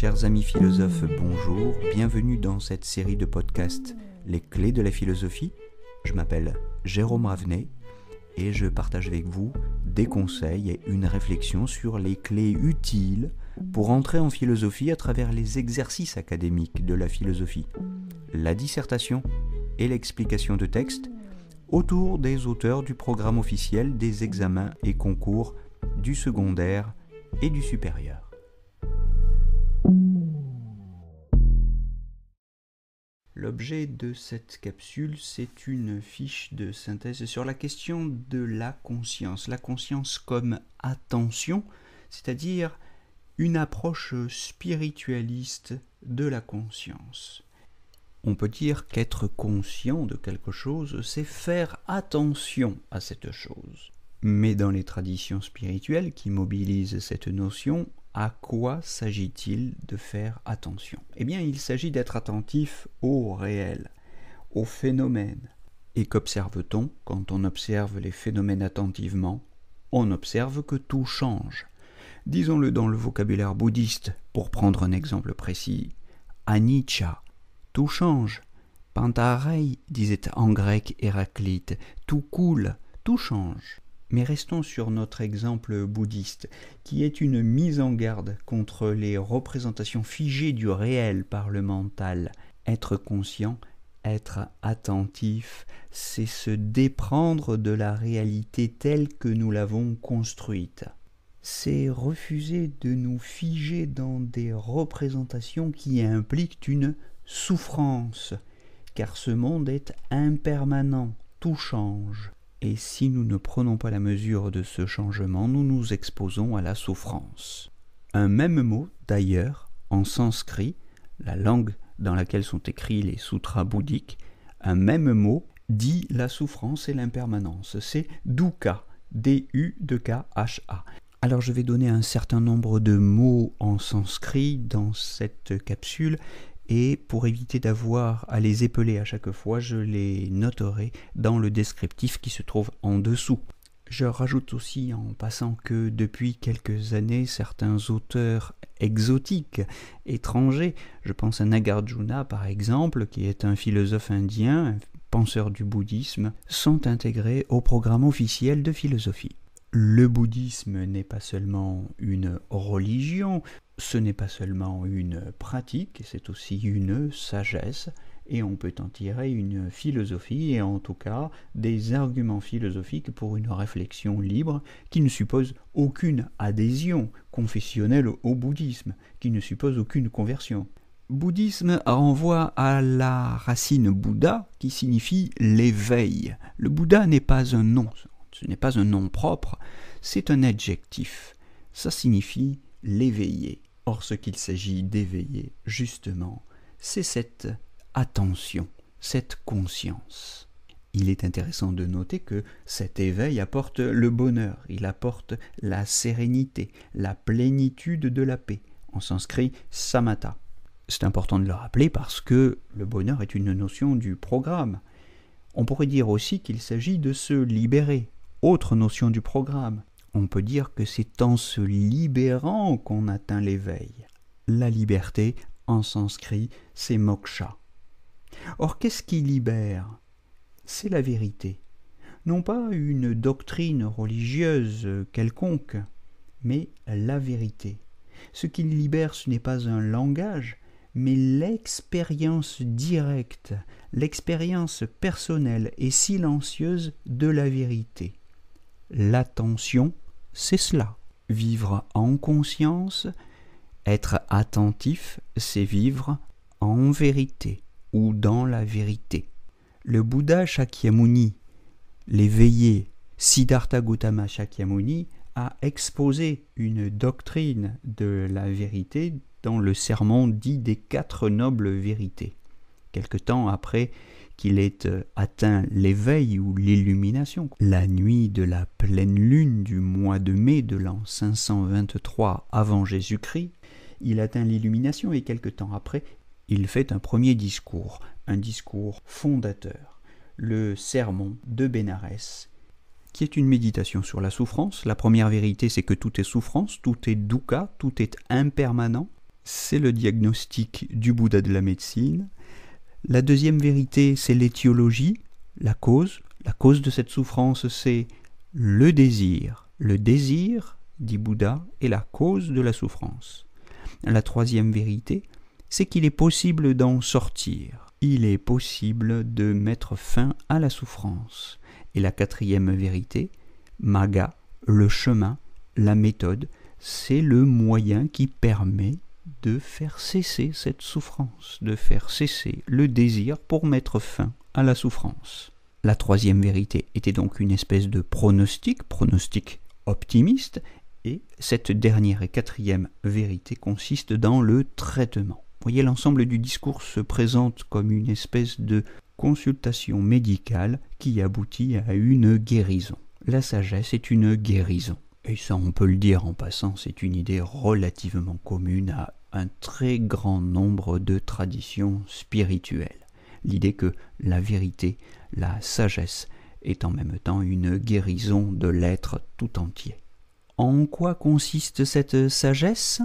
Chers amis philosophes, bonjour, bienvenue dans cette série de podcasts Les clés de la philosophie. Je m'appelle Jérôme Ravenet et je partage avec vous des conseils et une réflexion sur les clés utiles pour entrer en philosophie à travers les exercices académiques de la philosophie, la dissertation et l'explication de textes autour des auteurs du programme officiel des examens et concours du secondaire et du supérieur. L'objet de cette capsule, c'est une fiche de synthèse sur la question de la conscience. La conscience comme attention, c'est-à-dire une approche spiritualiste de la conscience. On peut dire qu'être conscient de quelque chose, c'est faire attention à cette chose. Mais dans les traditions spirituelles qui mobilisent cette notion, à quoi s'agit-il de faire attention Eh bien, il s'agit d'être attentif au réel, au phénomène. Et qu'observe-t-on quand on observe les phénomènes attentivement On observe que tout change. Disons-le dans le vocabulaire bouddhiste, pour prendre un exemple précis, anicca. Tout change. Pantarei, disait en grec Héraclite, tout coule, tout change. Mais restons sur notre exemple bouddhiste, qui est une mise en garde contre les représentations figées du réel par le mental. Être conscient, être attentif, c'est se déprendre de la réalité telle que nous l'avons construite. C'est refuser de nous figer dans des représentations qui impliquent une souffrance, car ce monde est impermanent, tout change et si nous ne prenons pas la mesure de ce changement, nous nous exposons à la souffrance. Un même mot, d'ailleurs, en sanskrit, la langue dans laquelle sont écrits les sutras bouddhiques, un même mot dit la souffrance et l'impermanence. C'est dukkha, D-U-K-H-A. Alors je vais donner un certain nombre de mots en sanskrit dans cette capsule et pour éviter d'avoir à les épeler à chaque fois, je les noterai dans le descriptif qui se trouve en dessous. Je rajoute aussi en passant que depuis quelques années, certains auteurs exotiques, étrangers, je pense à Nagarjuna par exemple, qui est un philosophe indien, un penseur du bouddhisme, sont intégrés au programme officiel de philosophie. Le bouddhisme n'est pas seulement une religion, ce n'est pas seulement une pratique, c'est aussi une sagesse, et on peut en tirer une philosophie, et en tout cas des arguments philosophiques pour une réflexion libre qui ne suppose aucune adhésion confessionnelle au bouddhisme, qui ne suppose aucune conversion. Bouddhisme renvoie à la racine Bouddha qui signifie l'éveil. Le Bouddha n'est pas un nom, ce n'est pas un nom propre, c'est un adjectif. Ça signifie l'éveillé. Or, ce qu'il s'agit d'éveiller, justement, c'est cette attention, cette conscience. Il est intéressant de noter que cet éveil apporte le bonheur, il apporte la sérénité, la plénitude de la paix, en sanskrit samatha. C'est important de le rappeler parce que le bonheur est une notion du programme. On pourrait dire aussi qu'il s'agit de se libérer, autre notion du programme. On peut dire que c'est en se libérant qu'on atteint l'éveil. La liberté, en sanskrit, c'est moksha. Or, qu'est-ce qui libère C'est la vérité. Non pas une doctrine religieuse quelconque, mais la vérité. Ce qui libère, ce n'est pas un langage, mais l'expérience directe, l'expérience personnelle et silencieuse de la vérité l'attention, c'est cela. Vivre en conscience, être attentif, c'est vivre en vérité ou dans la vérité. Le Bouddha Shakyamuni, l'éveillé Siddhartha Gautama Shakyamuni, a exposé une doctrine de la vérité dans le sermon dit des quatre nobles vérités, quelque temps après qu'il ait euh, atteint l'éveil ou l'illumination. La nuit de la pleine lune du mois de mai de l'an 523 avant Jésus-Christ, il atteint l'illumination et quelque temps après, il fait un premier discours, un discours fondateur, le sermon de Bénarès, qui est une méditation sur la souffrance. La première vérité, c'est que tout est souffrance, tout est dukkha, tout est impermanent. C'est le diagnostic du Bouddha de la médecine, la deuxième vérité, c'est l'étiologie, la cause. La cause de cette souffrance, c'est le désir. Le désir, dit Bouddha, est la cause de la souffrance. La troisième vérité, c'est qu'il est possible d'en sortir. Il est possible de mettre fin à la souffrance. Et la quatrième vérité, maga, le chemin, la méthode, c'est le moyen qui permet de faire cesser cette souffrance, de faire cesser le désir pour mettre fin à la souffrance. La troisième vérité était donc une espèce de pronostic, pronostic optimiste, et cette dernière et quatrième vérité consiste dans le traitement. Vous voyez, l'ensemble du discours se présente comme une espèce de consultation médicale qui aboutit à une guérison. La sagesse est une guérison. Et ça, on peut le dire en passant, c'est une idée relativement commune à un très grand nombre de traditions spirituelles. L'idée que la vérité, la sagesse, est en même temps une guérison de l'être tout entier. En quoi consiste cette sagesse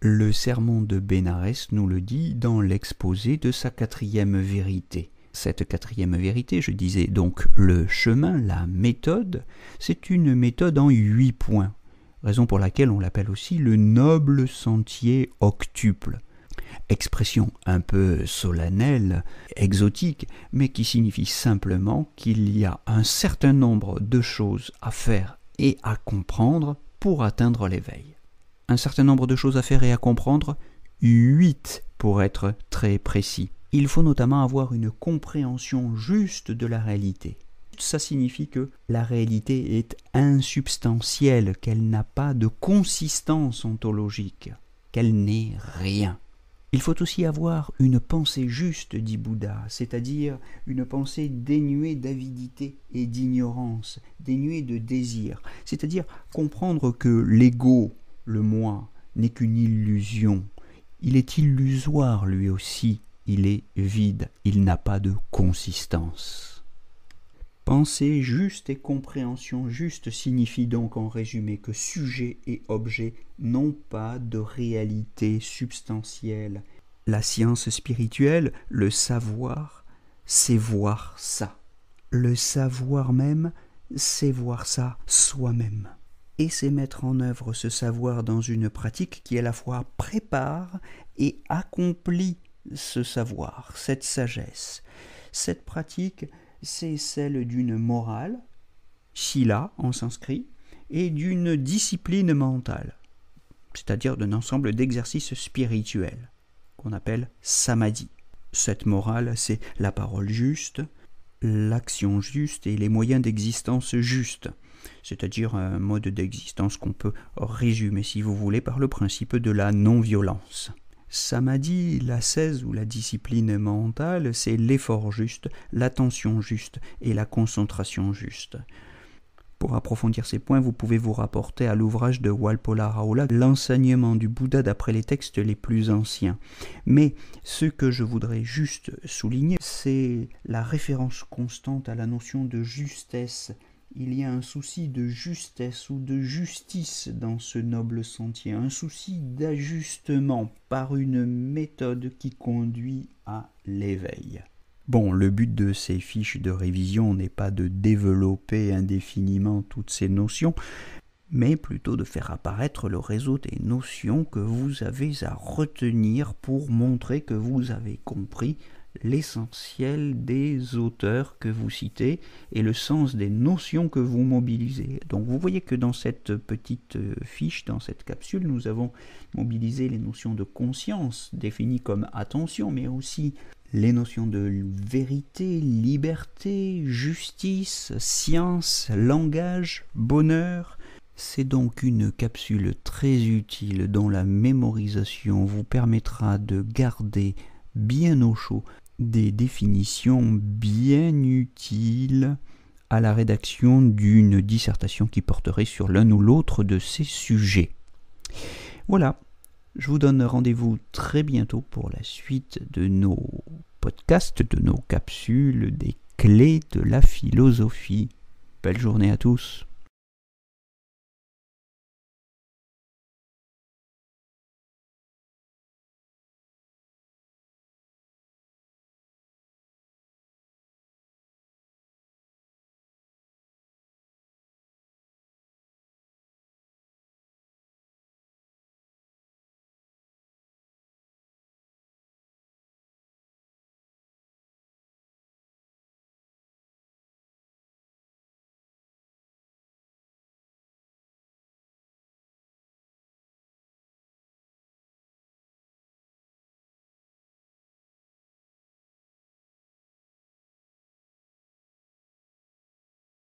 Le sermon de Bénarès nous le dit dans l'exposé de sa quatrième vérité. Cette quatrième vérité, je disais donc le chemin, la méthode, c'est une méthode en huit points raison pour laquelle on l'appelle aussi le noble sentier octuple. Expression un peu solennelle, exotique, mais qui signifie simplement qu'il y a un certain nombre de choses à faire et à comprendre pour atteindre l'éveil. Un certain nombre de choses à faire et à comprendre, huit pour être très précis. Il faut notamment avoir une compréhension juste de la réalité ça signifie que la réalité est insubstantielle, qu'elle n'a pas de consistance ontologique, qu'elle n'est rien. Il faut aussi avoir une pensée juste, dit Bouddha, c'est-à-dire une pensée dénuée d'avidité et d'ignorance, dénuée de désir, c'est-à-dire comprendre que l'ego, le moi, n'est qu'une illusion. Il est illusoire lui aussi, il est vide, il n'a pas de consistance. Pensée juste et compréhension juste signifie donc en résumé que sujet et objet n'ont pas de réalité substantielle. La science spirituelle, le savoir, c'est voir ça. Le savoir même, c'est voir ça soi-même. Et c'est mettre en œuvre ce savoir dans une pratique qui à la fois prépare et accomplit ce savoir, cette sagesse. Cette pratique, c'est celle d'une morale, Shila en sanskrit, et d'une discipline mentale, c'est-à-dire d'un ensemble d'exercices spirituels, qu'on appelle samadhi. Cette morale, c'est la parole juste, l'action juste et les moyens d'existence justes, c'est-à-dire un mode d'existence qu'on peut résumer, si vous voulez, par le principe de la non-violence. Samadhi, la 16 ou la discipline mentale, c'est l'effort juste, l'attention juste et la concentration juste. Pour approfondir ces points, vous pouvez vous rapporter à l'ouvrage de Walpola Raola, L'enseignement du Bouddha d'après les textes les plus anciens. Mais ce que je voudrais juste souligner, c'est la référence constante à la notion de justesse il y a un souci de justesse ou de justice dans ce noble sentier, un souci d'ajustement par une méthode qui conduit à l'éveil. Bon, le but de ces fiches de révision n'est pas de développer indéfiniment toutes ces notions, mais plutôt de faire apparaître le réseau des notions que vous avez à retenir pour montrer que vous avez compris l'essentiel des auteurs que vous citez et le sens des notions que vous mobilisez. Donc vous voyez que dans cette petite euh, fiche, dans cette capsule, nous avons mobilisé les notions de conscience, définies comme attention, mais aussi les notions de vérité, liberté, justice, science, langage, bonheur, c'est donc une capsule très utile dont la mémorisation vous permettra de garder bien au chaud des définitions bien utiles à la rédaction d'une dissertation qui porterait sur l'un ou l'autre de ces sujets. Voilà, je vous donne rendez-vous très bientôt pour la suite de nos podcasts, de nos capsules, des clés de la philosophie. Belle journée à tous.